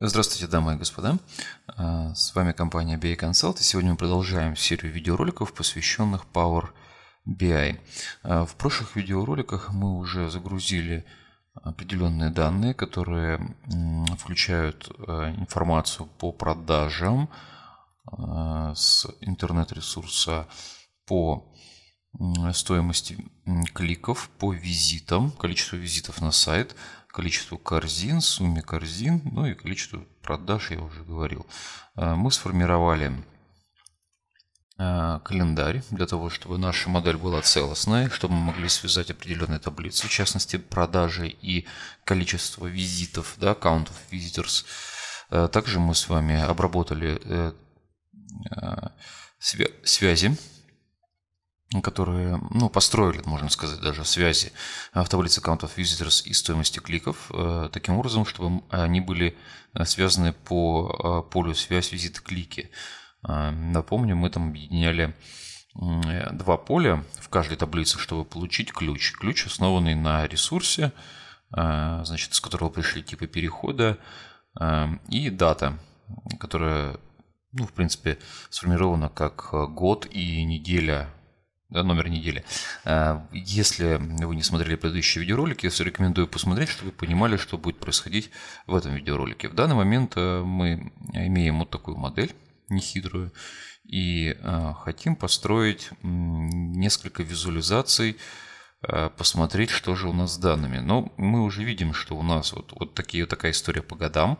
Здравствуйте, дамы и господа. А, с вами компания BI Consult, и сегодня мы продолжаем серию видеороликов, посвященных Power BI. А, в прошлых видеороликах мы уже загрузили определенные данные, которые включают а, информацию по продажам с интернет-ресурса по стоимости кликов, по визитам, количеству визитов на сайт – количеству корзин, сумме корзин, ну и количеству продаж, я уже говорил. Э, мы сформировали э, календарь для того, чтобы наша модель была целостной, чтобы мы могли связать определенные таблицы, в частности продажи и количество визитов, да, аккаунтов visitors. Э, также мы с вами обработали связи которые, ну, построили, можно сказать, даже связи э, в таблице аккаунтов visitors и стоимости кликов э, таким образом, чтобы они были э, связаны по полю связь визит клики. Напомню, мы там объединяли два поля в каждой таблице, чтобы получить ключ. Ключ, основанный на ресурсе, значит, с которого пришли типы перехода и дата, которая, ну, в принципе, сформирована как год и неделя да, номер недели. А, если вы не смотрели предыдущие видеоролики, я рекомендую посмотреть, чтобы вы понимали, что будет происходить в этом видеоролике. В данный момент э, мы имеем вот такую модель нехитрую и а, хотим построить несколько визуализаций, а, посмотреть, что же у нас с данными. Но мы уже видим, что у нас вот, вот, такие, вот такая история по годам.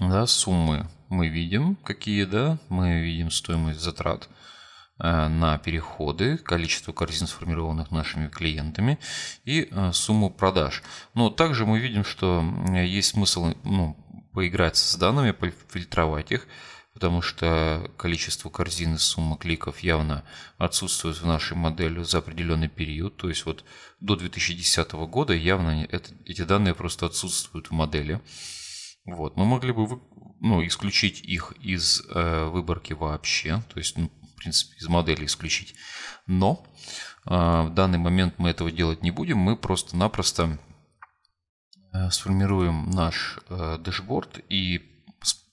Да, суммы мы видим, какие, да, мы видим стоимость затрат – Э, на переходы, количество корзин, сформированных нашими клиентами, и э, сумму продаж. Но также мы видим, что есть смысл ну, поиграть с данными, фильтровать их, потому что количество корзин и сумма кликов явно отсутствует в нашей модели за определенный период. То есть вот до 2010 года явно это, эти данные просто отсутствуют в модели. Вот. Мы могли бы ну, исключить их из э, выборки вообще, то есть ну, принципе, из модели исключить. Но а, в данный момент мы этого делать не будем, мы просто-напросто э, сформируем наш э, дашборд и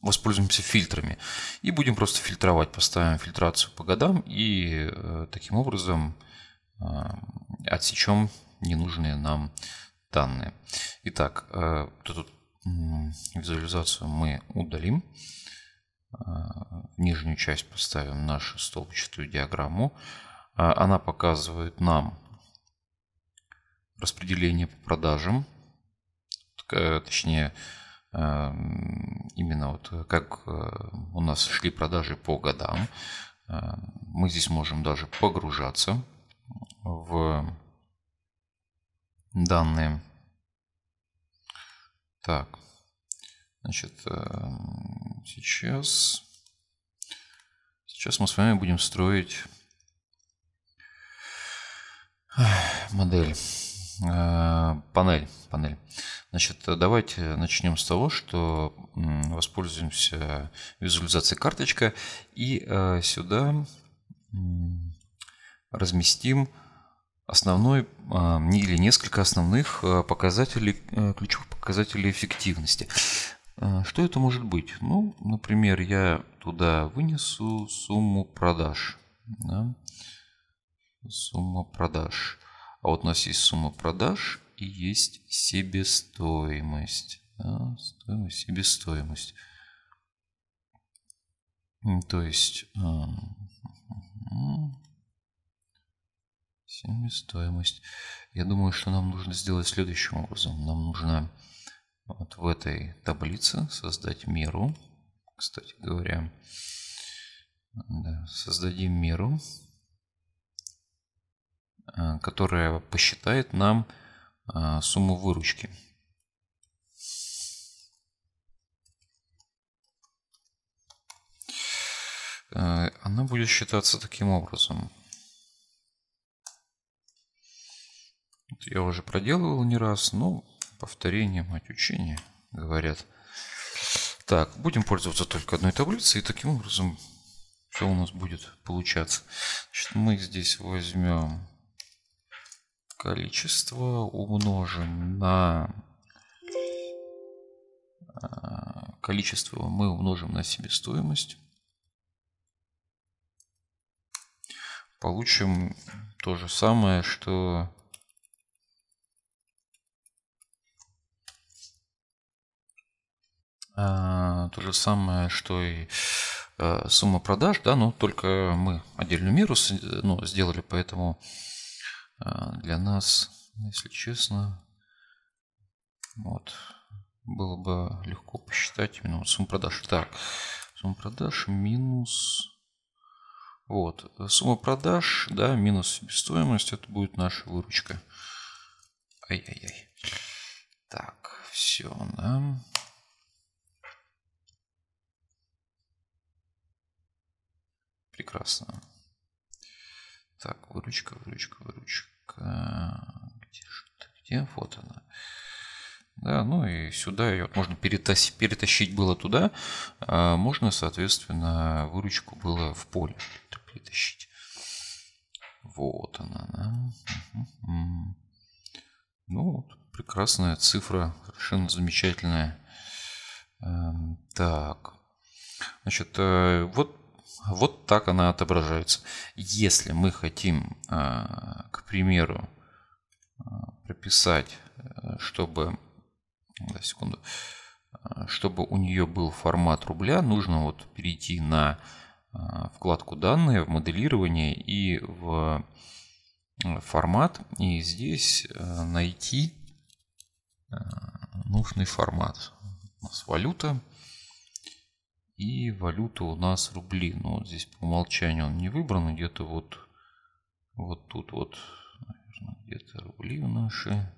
воспользуемся фильтрами. И будем просто фильтровать, поставим фильтрацию по годам и э, таким образом отсечем ненужные нам данные. Итак, эту визуализацию мы удалим нижнюю часть поставим нашу столбчатую диаграмму. А, она показывает нам распределение по продажам, э, точнее, э, именно вот как э, у нас шли продажи по годам. Мы здесь можем даже погружаться в данные. Так, Значит, эм, сейчас, сейчас мы с вами будем строить модель, э, панель, панель. Значит, давайте начнем с того, что воспользуемся визуализацией карточка и э, сюда разместим основной а, или несколько основных э, показателей, ключевых показателей эффективности. А, что это может быть? Ну, например, я туда вынесу сумму продаж. Да? Сумма продаж. А вот у нас есть сумма продаж и есть себестоимость. Да? Стоимость, себестоимость. То есть а, себестоимость. Я думаю, что нам нужно сделать следующим образом. Нам нужно вот в этой таблице создать меру. Кстати говоря, да, создадим меру, а, которая посчитает нам а, сумму выручки. Э, она будет считаться таким образом. Я уже проделывал не раз, но Повторение, мать учения, говорят. Так, будем пользоваться только одной таблицей, и таким образом все у нас будет получаться. Значит, мы здесь возьмем количество, умножим на а, количество мы умножим на себестоимость. Получим то же самое, что Э, то же самое, что и э, сумма продаж, да, но только мы отдельную меру ну, сделали, поэтому э, для нас, если честно, вот, было бы легко посчитать именно вот сумму продаж. Так, сумма продаж минус... Вот, сумма продаж, да, минус себестоимость, это будет наша выручка. Ай-яй-яй. Так, все, да. Прекрасно. Так, выручка, выручка, выручка. Где же ты? Где? Вот она. Да, ну и сюда ее можно перетащить, перетащить было туда, а можно, соответственно, выручку было в поле перетащить. Вот она, да. Угу. Ну, вот, прекрасная цифра, совершенно замечательная. Эм, так, значит, э, вот вот так она отображается. Если мы хотим, э, к примеру, э, прописать, э, чтобы, секунду, чтобы у нее был формат рубля, нужно вот перейти на вкладку «Данные», в «Моделирование» и в формат. И здесь найти нужный формат. У нас валюта – и валюта у нас рубли. Но вот здесь по умолчанию он не выбран. Где-то вот, вот тут вот, наверное, где-то рубли наши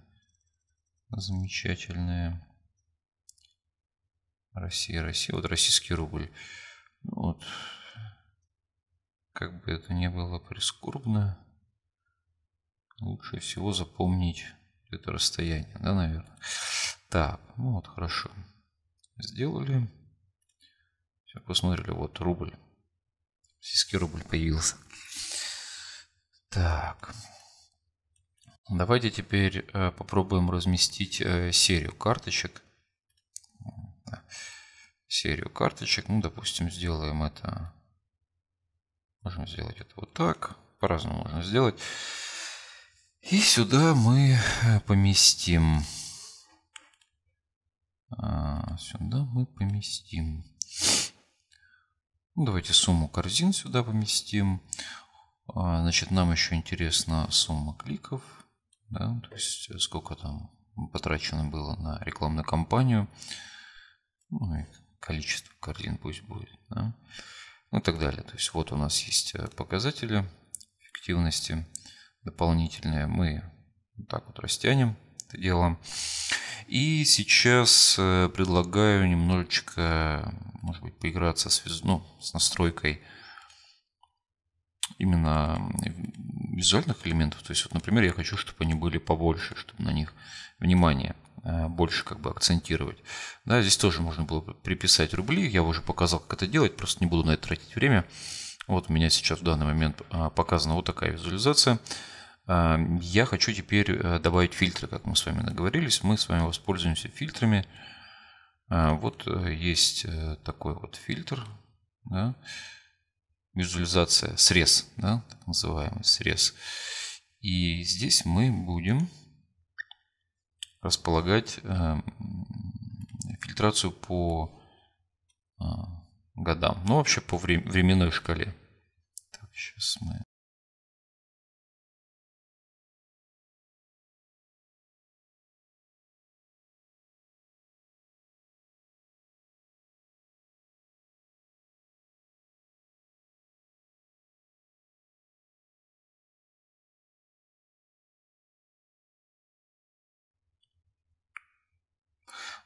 замечательные. Россия, Россия. Вот российский рубль. Ну вот. Как бы это ни было прискорбно, лучше всего запомнить это расстояние, да, наверное. Так, ну вот, хорошо. Сделали. Все, посмотрели, вот рубль. Сиский рубль появился. Так. Давайте теперь э, попробуем разместить э, серию карточек. Серию карточек. Ну, допустим, сделаем это. Можем сделать это вот так. По-разному можно сделать. И сюда мы э, поместим. А, сюда мы поместим. Ну, давайте сумму корзин сюда поместим. А, значит, нам еще интересна сумма кликов. Да, то есть э, сколько там потрачено было на рекламную кампанию. Ну, и количество корзин пусть будет. Да? Ну и так далее. То есть вот у нас есть э, показатели эффективности дополнительные. Мы вот так вот растянем это дело. И сейчас э, предлагаю немножечко, может быть, поиграться с, ну, с настройкой именно визуальных элементов. То есть, вот, например, я хочу, чтобы они были побольше, чтобы на них внимание э, больше как бы акцентировать. Да, здесь тоже можно было приписать рубли. Я уже показал, как это делать, просто не буду на это тратить время. Вот у меня сейчас в данный момент а, показана вот такая визуализация. А, я хочу теперь э, добавить фильтры, как мы с вами договорились. Мы с вами воспользуемся фильтрами. А, вот э, есть э, такой вот фильтр. Да? Визуализация, срез, да? так называемый срез. И здесь мы будем располагать фильтрацию по а, годам. Ну, вообще по временной шкале. Так, сейчас мы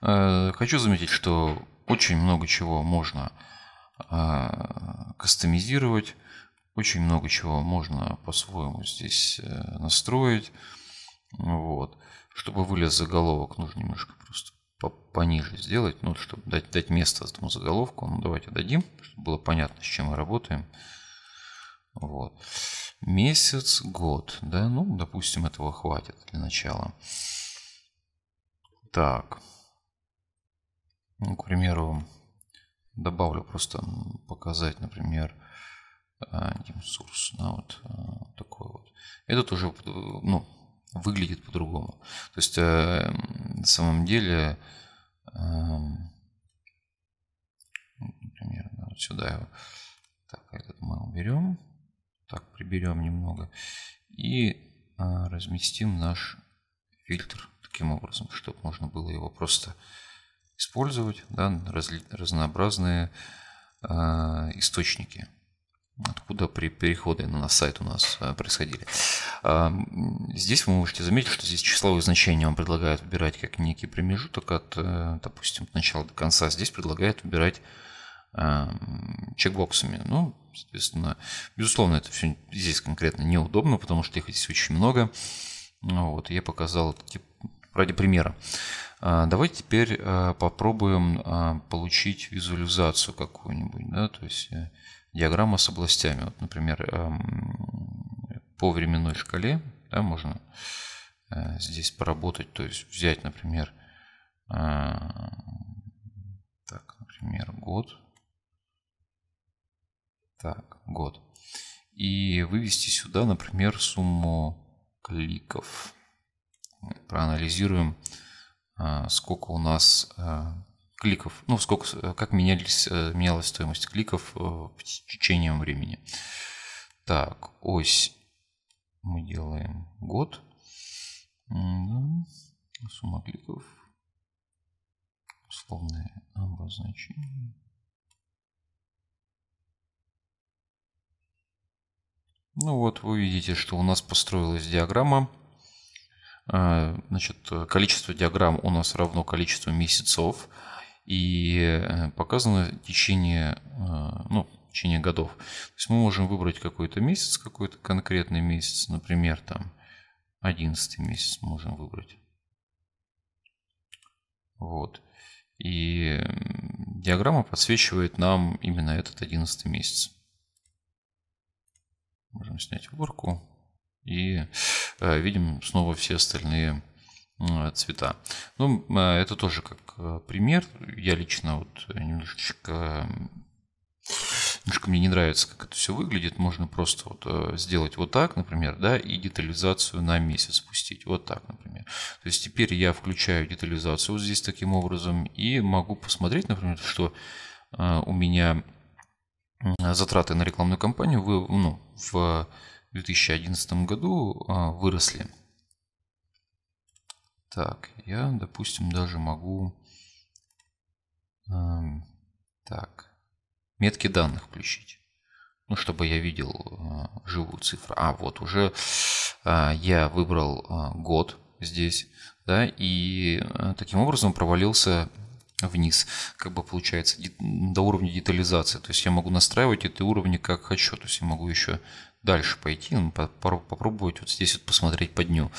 Э, хочу заметить, что очень много чего можно а, кастомизировать, очень много чего можно по-своему здесь э, настроить. Вот. Чтобы вылез заголовок, нужно немножко просто пониже сделать, ну, чтобы дать, дать место этому заголовку. Ну, давайте дадим, чтобы было понятно, с чем мы работаем. Вот. Месяц, год, да, ну, допустим, этого хватит для начала. Так. Ну, к примеру, добавлю просто показать, например, GameSource, э, да, вот э, такой вот. Это тоже, э, ну, выглядит по-другому. То есть, на самом деле, эм, например, вот сюда его, так, этот мы уберем, так, приберем немного и разместим наш фильтр таким образом, чтобы можно было его просто использовать да, раз, разнообразные э, источники, откуда при переходе на сайт у нас э, происходили. Э, здесь вы можете заметить, что здесь числовые значения вам предлагают выбирать как некий промежуток от, э, допустим, от начала до конца. Здесь предлагают выбирать а, чекбоксами. Ну, соответственно, безусловно, это все здесь конкретно неудобно, потому что их здесь очень много. Ну вот, я показал тип ради примера. А, Давайте теперь э, попробуем а, получить визуализацию какую-нибудь, да, то есть э, диаграмма с областями. Вот, например, эм, по временной шкале да, можно э, здесь поработать, то есть взять, например, так, например, год, так, год, и вывести сюда, например, сумму кликов проанализируем, э, сколько у нас э, кликов, ну, сколько, э, как менялись, менялась стоимость кликов в течение времени. Так, ось мы делаем год. Сумма кликов. Условное обозначение. Ну вот, вы видите, что у нас построилась диаграмма. А, значит, количество диаграмм у нас равно количеству месяцев и э, показано течение, а, ну, течение годов. То есть мы можем выбрать какой-то месяц, какой-то конкретный месяц, например, там 11 месяц можем выбрать. Вот. И диаграмма подсвечивает нам именно этот 11 месяц. Можем снять выборку и э, видим снова все остальные э, цвета. Ну, э, это тоже как пример. Я лично вот немножечко Немножко мне не нравится, как это все выглядит. Можно просто вот сделать вот так, например, да, и детализацию на месяц спустить. Вот так, например. То есть теперь я включаю детализацию вот здесь таким образом и могу посмотреть, например, что у меня затраты на рекламную кампанию вы, ну, в 2011 году а, выросли. Так, я, допустим, даже могу... Эм, так, метки данных включить. Ну, чтобы я видел а, живую цифру. А, вот уже а, я выбрал год здесь, да, и таким образом провалился вниз, как бы получается, до уровня детализации. То есть я могу настраивать эти уровни как хочу. То есть я могу еще дальше пойти, ну, попробовать вот здесь вот посмотреть по дню.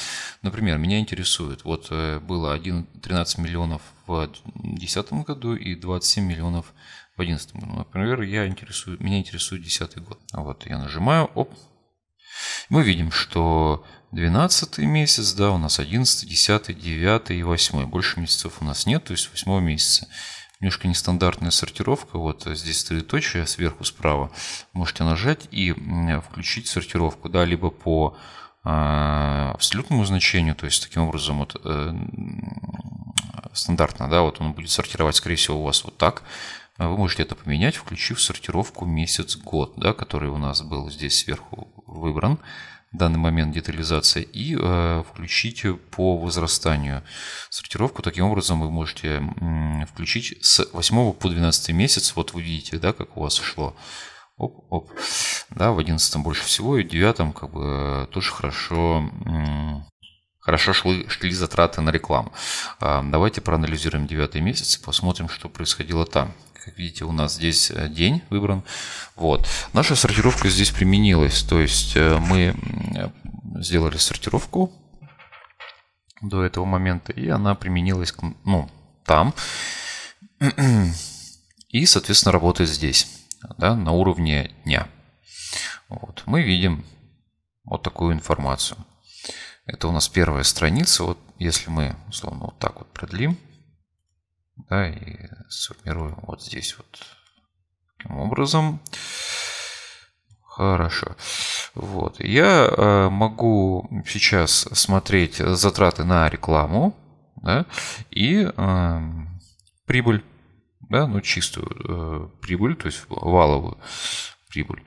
Например, меня интересует, вот э, было 1, 13 миллионов в 2010 году и 27 миллионов в 2011 году. Например, я интересую, меня интересует 2010 год. А вот я нажимаю, оп, мы видим, что 12 месяц, да, у нас 11, 10, 9 и 8. Больше месяцев у нас нет, то есть 8 месяца немножко нестандартная сортировка. Вот здесь стрелеточие а сверху справа. Можете нажать и включить сортировку, да, либо по а, абсолютному значению, то есть таким образом вот, э, стандартно, да, вот он будет сортировать, скорее всего, у вас вот так. Вы можете это поменять, включив сортировку месяц-год, да, который у нас был здесь сверху выбран данный момент детализации и э, включить по возрастанию сортировку. Таким образом вы можете м, включить с 8 по 12 месяц. Вот вы видите, да, как у вас шло. Оп, оп. Да, в 11 больше всего и в 9 как бы э, тоже хорошо м, хорошо шли, шли затраты на рекламу. А, давайте проанализируем 9 месяц и посмотрим, что происходило там. Как видите, у нас здесь э, день выбран. Вот. Наша сортировка здесь применилась. То есть э, мы сделали сортировку до этого момента, и она применилась ну, там. И, соответственно, работает здесь, да, на уровне дня. Вот. Мы видим вот такую информацию. Это у нас первая страница. Вот если мы, условно, вот так вот продлим – да, и сформируем вот здесь вот таким образом. Хорошо. Вот. Я э, могу сейчас смотреть затраты на рекламу да, и э, прибыль, да, ну чистую э, прибыль, то есть валовую прибыль.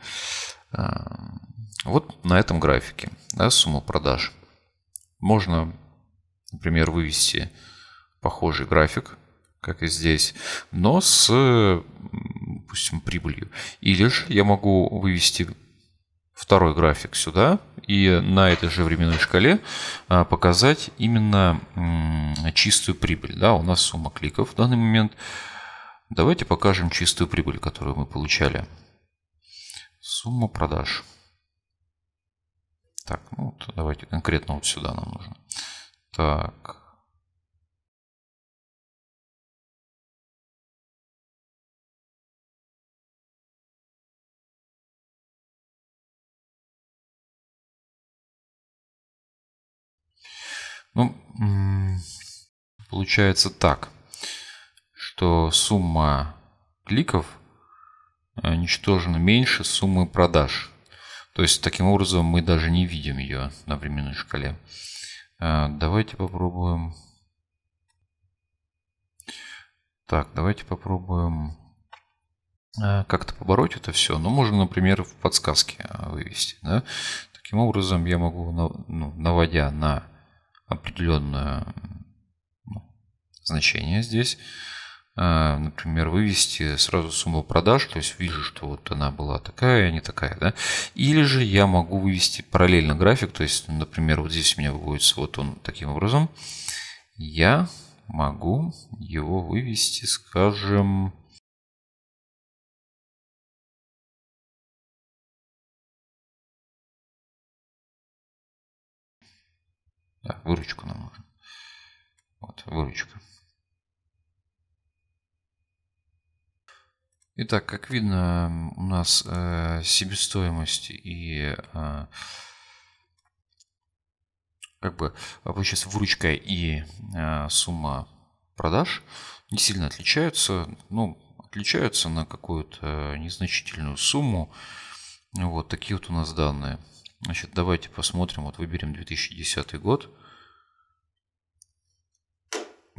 Э, вот на этом графике да, сумма продаж. Можно, например, вывести похожий график как и здесь, но с, допустим, прибылью. Или же я могу вывести второй график сюда и на этой же временной шкале а, показать именно чистую прибыль. Да, у нас сумма кликов в данный момент. Давайте покажем чистую прибыль, которую мы получали. Сумма продаж. Так, ну давайте конкретно вот сюда нам нужно. Так, Ну, получается так, что сумма кликов э, ничтожно меньше суммы продаж. То есть таким образом мы даже не видим ее на временной шкале. Э, давайте попробуем. Так, давайте попробуем э, как-то побороть это все. Ну, можно, например, в подсказке вывести. Да? Таким образом, я могу, ну, наводя на определенное ну, значение здесь. А, например, вывести сразу сумму продаж, то есть вижу, что вот она была такая, а не такая. Да? Или же я могу вывести параллельно график, то есть, например, вот здесь у меня выводится вот он таким образом. Я могу его вывести, скажем, Так, выручку нам нужно. Вот, выручка. Итак, как видно, у нас э, себестоимость и э, как бы получается а выручка и э, сумма продаж не сильно отличаются. Ну, отличаются на какую-то незначительную сумму. Вот такие вот у нас данные. Значит, давайте посмотрим. Вот выберем 2010 год.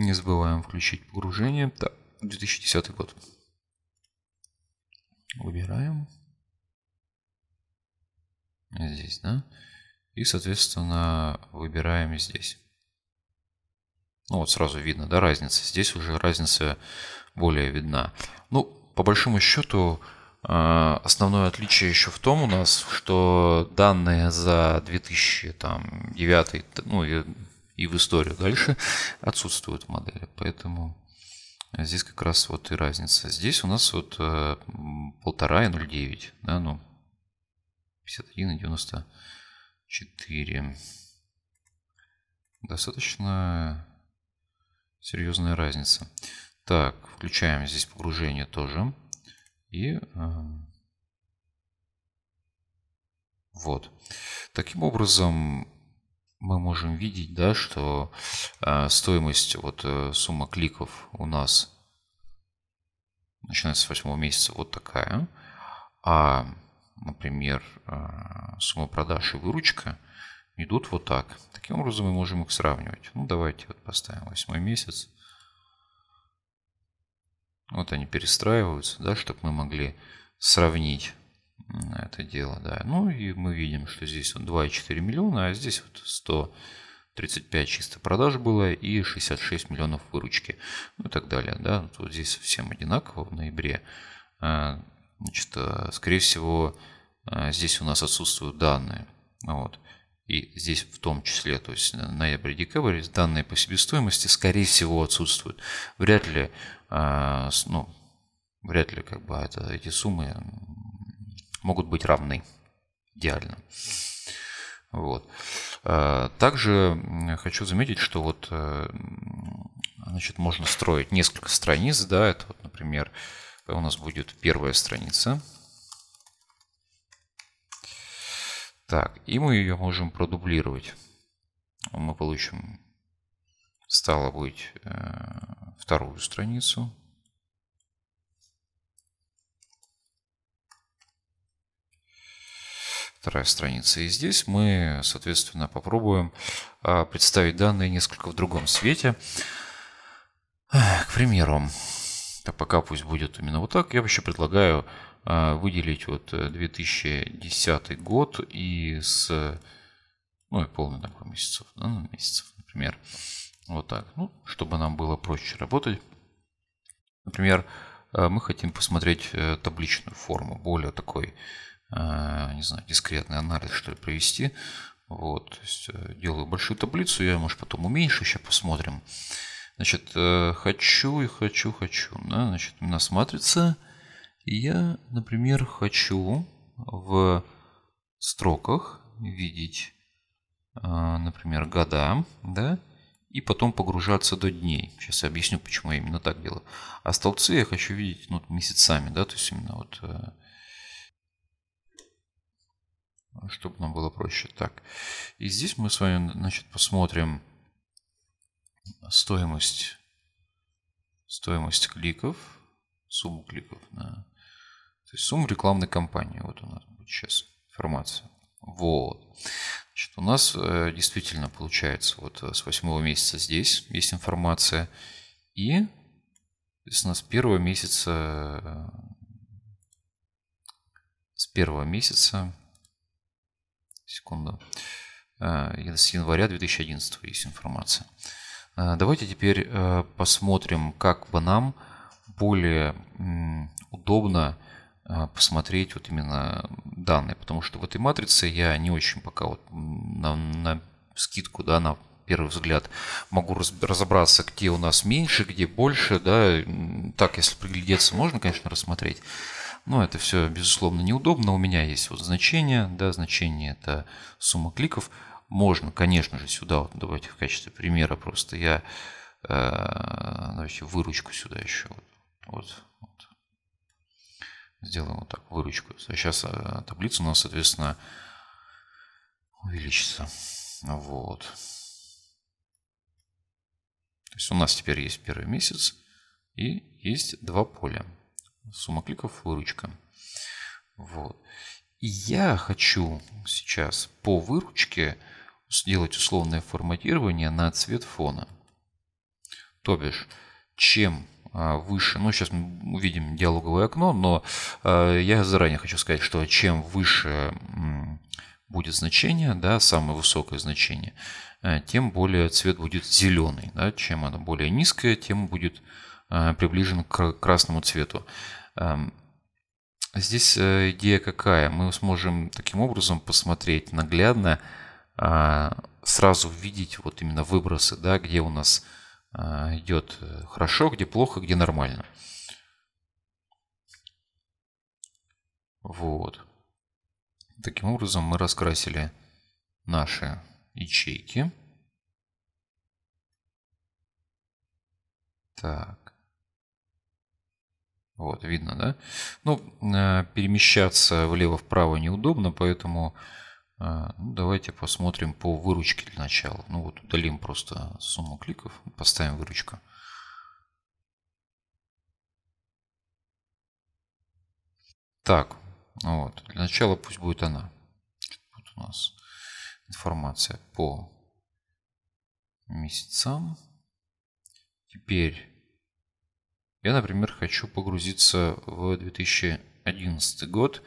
Не забываем включить погружение. Так, 2010 год. Выбираем. Здесь, да? И, соответственно, выбираем здесь. Ну вот сразу видно, да, разница. Здесь уже разница более видна. Ну, по большому счету, э, основное отличие еще в том у нас, что данные за 2009, ну и и в историю дальше отсутствуют модели. Поэтому здесь как раз вот и разница. Здесь у нас вот э, полтора и 0,9, да, ну, 51 и 94. Достаточно серьезная разница. Так, включаем здесь погружение тоже. И э, вот. Таким образом, мы можем видеть, да, что а, стоимость, вот э, сумма кликов у нас начинается с восьмого месяца вот такая, а, например, а, сумма продаж и выручка идут вот так. Таким образом мы можем их сравнивать. Ну, давайте вот поставим восьмой месяц. Вот они перестраиваются, да, чтобы мы могли сравнить на это дело, да. Ну и мы видим, что здесь 2,4 миллиона, а здесь вот 135 чисто продаж было и 66 миллионов выручки, ну и так далее, да. Вот ну, здесь совсем одинаково в ноябре. А, значит, а, скорее всего, а, здесь у нас отсутствуют данные, вот. И здесь в том числе, то есть ноябрь декабрь, данные по себестоимости, скорее всего, отсутствуют. Вряд ли, ну, вряд ли как бы это, эти суммы могут быть равны. Идеально. Вот. Э, также хочу заметить, что вот, э, значит, можно строить несколько страниц, да, это вот, например, у нас будет первая страница. Так, и мы ее можем продублировать. Мы получим, стало быть, э, вторую страницу. вторая страница. И здесь мы, соответственно, попробуем а, представить данные несколько в другом свете. К примеру, так пока пусть будет именно вот так, я вообще предлагаю а, выделить вот 2010 э, год и с... Ну и полный такой месяцев, да, ну, месяцев, например. Вот так, ну, чтобы нам было проще работать. Например, а, мы хотим посмотреть э, табличную форму, более такой Э, не знаю, дискретный анализ, что ли, провести. Вот, то есть э, делаю большую таблицу, я, может, потом уменьшу, еще посмотрим. Значит, э, хочу и хочу, хочу. Да? Значит, у нас матрица. И я, например, хочу в строках видеть, например, года, да, и потом погружаться до дней. Сейчас я объясню, почему я именно так делаю. А столбцы я хочу видеть ну, месяцами, да, то есть именно вот чтобы нам было проще. Так, и здесь мы с вами, значит, посмотрим стоимость, стоимость кликов, сумму кликов. на То есть сумма рекламной кампании. Вот у нас будет сейчас информация. Вот. Значит, у нас э, действительно получается вот э, с восьмого месяца здесь есть информация. И с нас первого месяца с первого месяца э, секунду. Э, с января 2011 есть информация. Э, давайте теперь э, посмотрим, как бы нам более удобно посмотреть вот именно данные, потому что в этой матрице я не очень пока вот на, на скидку, да, на первый взгляд могу разобраться, где у нас меньше, где больше, да, так, если приглядеться, можно, конечно, рассмотреть. Ну это все, безусловно, неудобно. У меня есть вот значение, да, значение это сумма кликов. Можно, конечно же, сюда, вот, давайте в качестве примера просто я, э, давайте выручку сюда еще, вот, вот, вот. сделаем вот так, выручку. Сейчас а э, таблица у нас, соответственно, увеличится. Вот. То есть у нас теперь есть первый месяц и есть два поля сумма кликов, выручка. Вот. И я хочу сейчас по выручке сделать условное форматирование на цвет фона. То бишь, чем а, выше, ну сейчас мы увидим диалоговое окно, но а, я заранее хочу сказать, что чем выше будет значение, да, самое высокое значение, а, тем более цвет будет зеленый. Да, чем оно более низкое, тем будет приближен к красному цвету. Здесь э, идея какая? Мы сможем таким образом посмотреть наглядно, а, сразу увидеть вот именно выбросы, да, где у нас а, идет э, хорошо, где плохо, где нормально. Вот. Таким образом мы раскрасили наши ячейки. Так. Вот, видно, да? Ну, э, перемещаться влево-вправо неудобно, поэтому э, ну, давайте посмотрим по выручке для начала. Ну вот удалим просто сумму кликов, поставим выручку. Так, вот, для начала пусть будет она. Вот у нас информация по месяцам. Теперь я, например, хочу погрузиться в 2011 год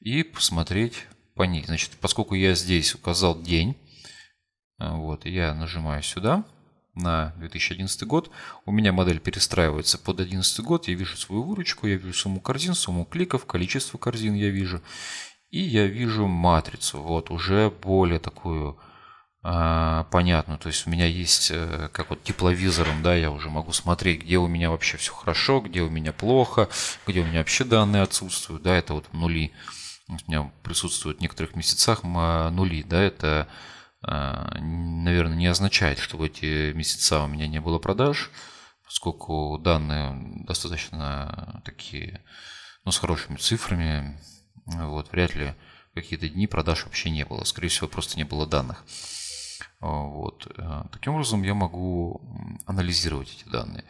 и посмотреть по ней. Значит, поскольку я здесь указал день, э, вот, я нажимаю сюда на 2011 год, у меня модель перестраивается под 2011 год, я вижу свою выручку, я вижу сумму корзин, сумму кликов, количество корзин я вижу, и я вижу матрицу, вот, уже более такую а, понятно. То есть у меня есть, э, как вот тепловизором, да, я уже могу смотреть, где у меня вообще все хорошо, где у меня плохо, где у меня вообще данные отсутствуют, да, это вот нули. У меня присутствуют в некоторых месяцах нули, да, это, а, наверное, не означает, что в эти месяца у меня не было продаж, поскольку данные достаточно такие, ну, с хорошими цифрами, вот, вряд ли какие-то дни продаж вообще не было. Скорее всего, просто не было данных. А, вот. А, таким образом, я могу анализировать эти данные.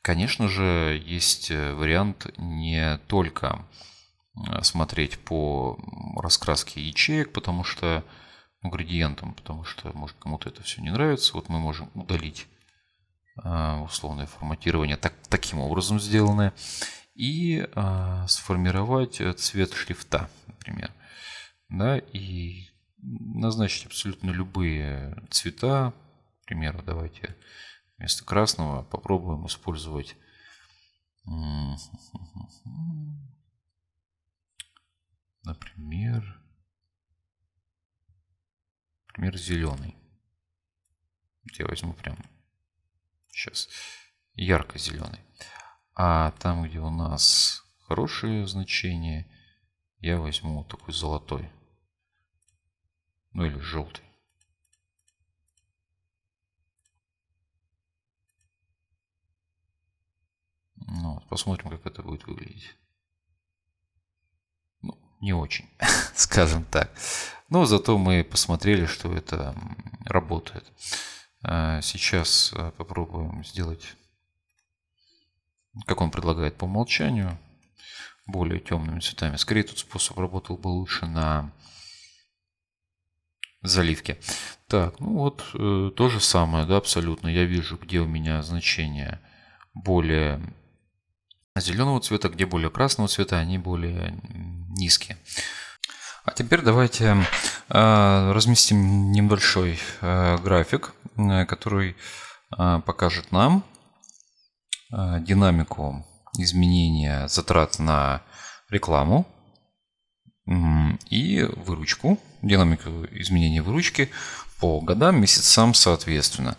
Конечно же, есть э, вариант не только а, смотреть по раскраске ячеек, потому что ну, градиентом, потому что, может, кому-то это все не нравится. Вот мы можем удалить условное форматирование так, таким образом сделанное и сформировать э, цвет шрифта, например. Да, и назначить абсолютно любые цвета. К примеру, давайте вместо красного попробуем использовать например, например, зеленый. Я возьму прям сейчас ярко-зеленый. А там, где у нас хорошие значения, я возьму такой золотой ну или желтый. Ну, вот, посмотрим, как это будет выглядеть. Ну, не очень, скажем так. Но зато мы посмотрели, что это работает. А, сейчас а, попробуем сделать, как он предлагает по умолчанию, более темными цветами. Скорее, тут способ работал бы лучше на заливки. Так, ну вот э, то же самое, да, абсолютно. Я вижу, где у меня значение более зеленого цвета, где более красного цвета, они более низкие. А теперь давайте э, разместим небольшой э, график, э, который э, покажет нам э, динамику изменения затрат на рекламу и выручку, динамику изменения выручки по годам, месяцам соответственно.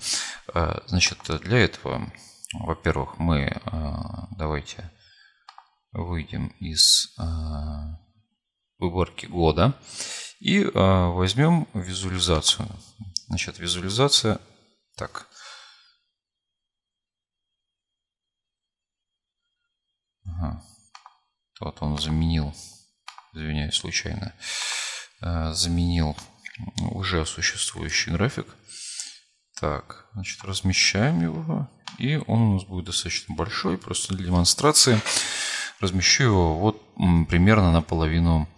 Э, значит, для этого, во-первых, мы э, давайте выйдем из э, выборки года и возьмем визуализацию. Значит, визуализация так. Ага. Вот он заменил извиняюсь, случайно, э, заменил уже существующий график. Так, значит, размещаем его. И он у нас будет достаточно большой. Просто для демонстрации размещу его вот примерно наполовину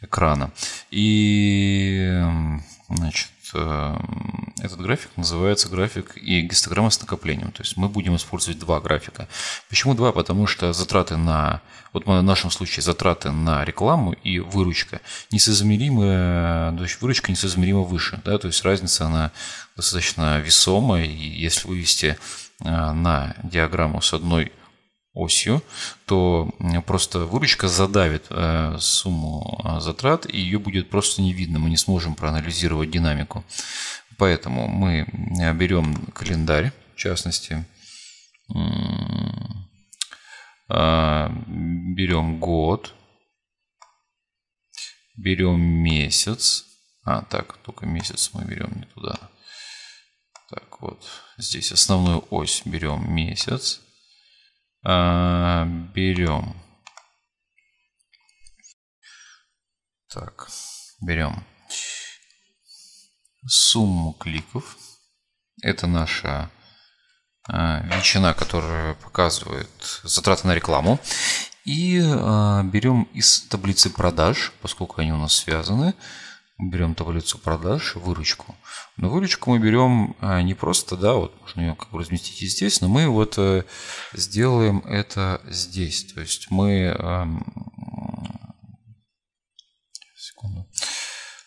экрана. И, значит, э, этот график называется график и гистограмма с накоплением. То есть мы будем использовать два графика. Почему два? Потому что затраты на, вот в нашем случае затраты на рекламу и выручка несоизмеримы, э, то есть выручка несоизмеримо выше. Да? То есть разница она достаточно весомая. И если вывести э, на диаграмму с одной осью, то просто выручка задавит э, сумму затрат, и ее будет просто не видно, мы не сможем проанализировать динамику. Поэтому мы э, берем календарь, в частности, э, берем год, берем месяц. А, так, только месяц мы берем не туда. Так, вот, здесь основную ось берем месяц. А, берем. Так, берем сумму кликов. Это наша а, величина, которая показывает затраты на рекламу. И а, берем из таблицы продаж, поскольку они у нас связаны, берем таблицу продаж, выручку. Но выручку мы берем а, не просто, да, вот можно ее как бы разместить и здесь, но мы вот э, сделаем это здесь. То есть мы... Секунду.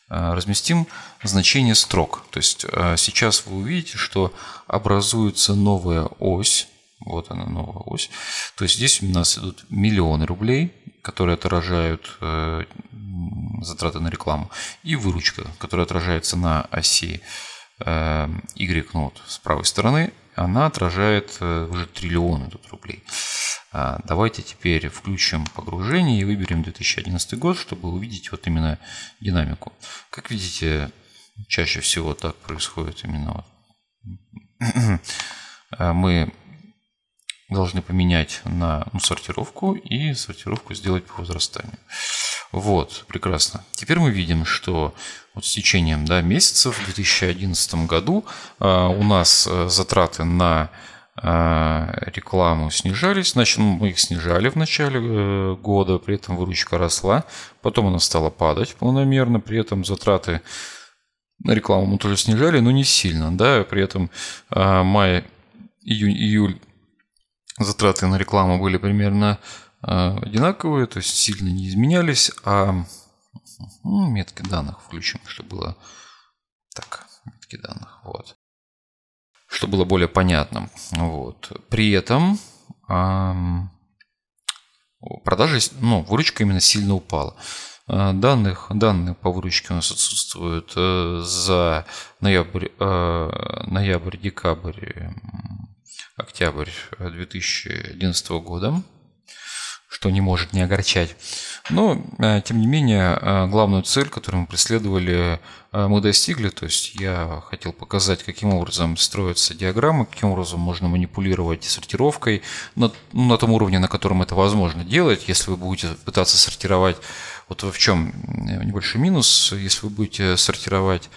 Разместим значение строк. То есть э, сейчас вы увидите, что образуется новая ось. Вот она, новая ось. То есть здесь у нас идут миллионы рублей, которые отражают э, затраты на рекламу. И выручка, которая отражается на оси э, Y-нот ну с правой стороны. Она отражает уже триллионы тут рублей. А, давайте теперь включим погружение и выберем 2011 год, чтобы увидеть вот именно динамику. Как видите, чаще всего так происходит именно. Э, мы должны поменять на ну, сортировку и сортировку сделать по возрастанию. Вот, прекрасно. Теперь мы видим, что вот с течением да, месяцев в 2011 году э, у нас э, затраты на э, рекламу снижались. Значит, ну, мы их снижали в начале э, года, при этом выручка росла. Потом она стала падать планомерно, при этом затраты рекламу мы тоже снижали, но не сильно, да, при этом э, май, июнь, июль затраты на рекламу были примерно э, одинаковые, то есть сильно не изменялись, а ну, метки данных включим, чтобы было так, метки данных, вот, что было более понятным, вот. При этом э, продажи, ну, выручка именно сильно упала. А, данных. Данные по выручке у нас отсутствуют э, за ноябрь, э, ноябрь декабрь, октябрь 2011 э, года что не может не огорчать. Но, тем не менее, главную цель, которую мы преследовали, мы достигли. То есть я хотел показать, каким образом строятся диаграммы, каким образом можно манипулировать сортировкой на, ну, на том уровне, на котором это возможно делать. Если вы будете пытаться сортировать вот в чем э, небольшой минус, если вы будете сортировать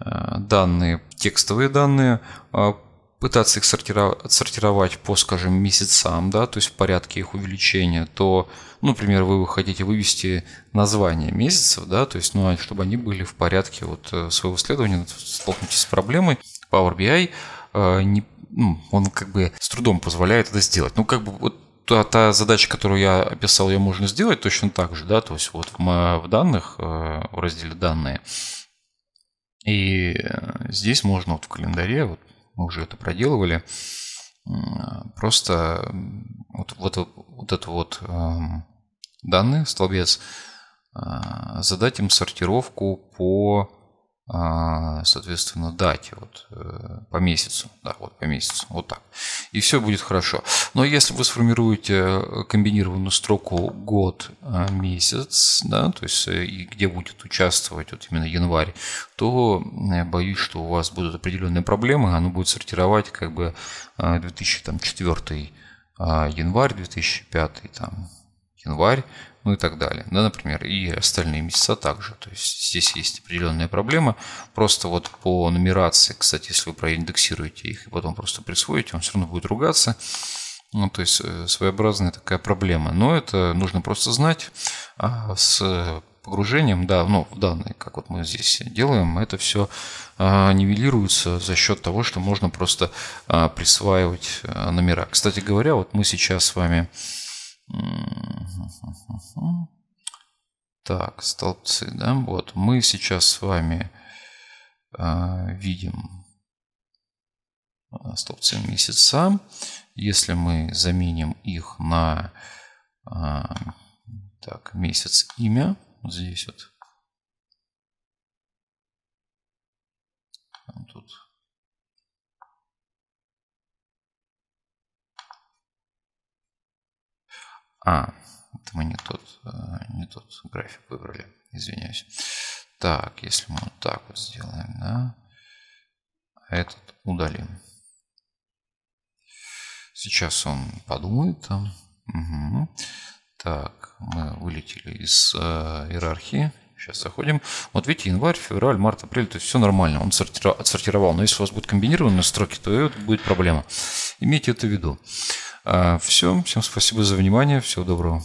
э, данные, текстовые данные, э, пытаться их сортировать по, скажем, месяцам, да, то есть в порядке их увеличения, то, ну, например, вы хотите вывести название месяцев, да, то есть, ну, а чтобы они были в порядке вот своего исследования, столкнетесь с проблемой. Power BI не, ну, он как бы с трудом позволяет это сделать. Ну, как бы вот та, та задача, которую я описал, ее можно сделать точно так же, да, то есть вот мы в, данных, э, в разделе данные, и здесь можно вот в календаре, вот мы уже это проделывали, просто вот, вот, вот это вот эм, данные, столбец, э, задать им сортировку по а, соответственно, дате, вот э, по месяцу, да, вот по месяцу, вот так. И все будет хорошо. Но если вы сформируете э, комбинированную строку год, э, месяц, да, то есть и где будет участвовать вот именно январь, то боюсь, что у вас будут определенные проблемы, оно будет сортировать как бы 2004 а, январь, 2005 там, январь, ну и так далее. Да, например, и остальные месяца также. То есть здесь есть определенная проблема. Просто вот по нумерации, кстати, если вы проиндексируете их и потом просто присвоите, он все равно будет ругаться. Ну, то есть э, своеобразная такая проблема. Но это нужно просто знать. А с погружением, да, ну, в данные, как вот мы здесь делаем, это все а, нивелируется за счет того, что можно просто а, присваивать а, номера. Кстати говоря, вот мы сейчас с вами Так, столбцы, да, вот. Мы сейчас с вами э, видим а, столбцы месяца. Если мы заменим их на э, так, месяц имя, вот здесь вот, тут А, это мы не тот, э, не тот график выбрали, извиняюсь. Так, если мы вот так вот сделаем, да, этот удалим. Сейчас он подумает там. Угу. Так, мы вылетели из э, иерархии. Сейчас заходим. Вот видите, январь, февраль, март, апрель, то есть все нормально, он отсортировал. Но если у вас будут комбинированные строки, то это будет проблема. Имейте это в виду. Э, все, всем спасибо за внимание, всего доброго.